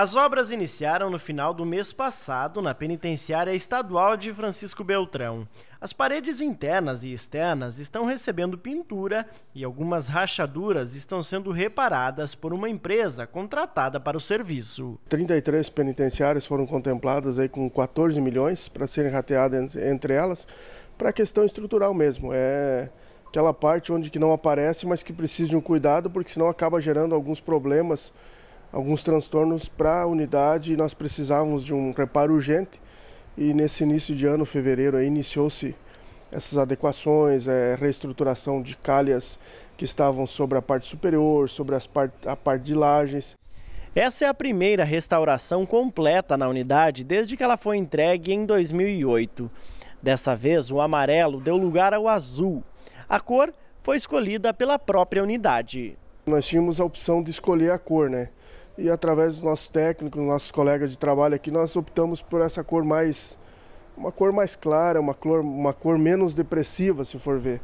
As obras iniciaram no final do mês passado na Penitenciária Estadual de Francisco Beltrão. As paredes internas e externas estão recebendo pintura e algumas rachaduras estão sendo reparadas por uma empresa contratada para o serviço. 33 penitenciárias foram contempladas aí com 14 milhões para serem rateadas entre elas, para a questão estrutural mesmo. É aquela parte onde que não aparece, mas que precisa de um cuidado, porque senão acaba gerando alguns problemas alguns transtornos para a unidade e nós precisávamos de um reparo urgente. E nesse início de ano, fevereiro, iniciou-se essas adequações, é, reestruturação de calhas que estavam sobre a parte superior, sobre as part, a parte de lajes. Essa é a primeira restauração completa na unidade desde que ela foi entregue em 2008. Dessa vez, o amarelo deu lugar ao azul. A cor foi escolhida pela própria unidade. Nós tínhamos a opção de escolher a cor, né? e através dos nossos técnicos, nossos colegas de trabalho aqui, nós optamos por essa cor mais uma cor mais clara, uma cor, uma cor menos depressiva, se for ver.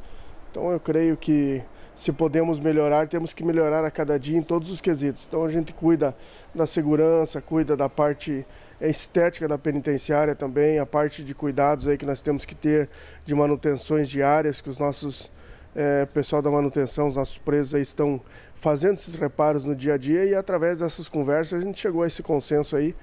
Então eu creio que se podemos melhorar, temos que melhorar a cada dia em todos os quesitos. Então a gente cuida da segurança, cuida da parte estética da penitenciária também, a parte de cuidados aí que nós temos que ter de manutenções diárias que os nossos é, pessoal da manutenção, os nossos presos aí estão fazendo esses reparos no dia a dia e através dessas conversas a gente chegou a esse consenso aí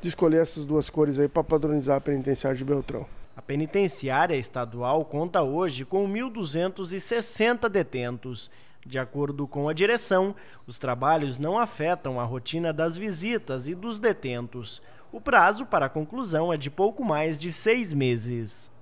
de escolher essas duas cores aí para padronizar a penitenciária de Beltrão. A penitenciária estadual conta hoje com 1.260 detentos. De acordo com a direção, os trabalhos não afetam a rotina das visitas e dos detentos. O prazo para a conclusão é de pouco mais de seis meses.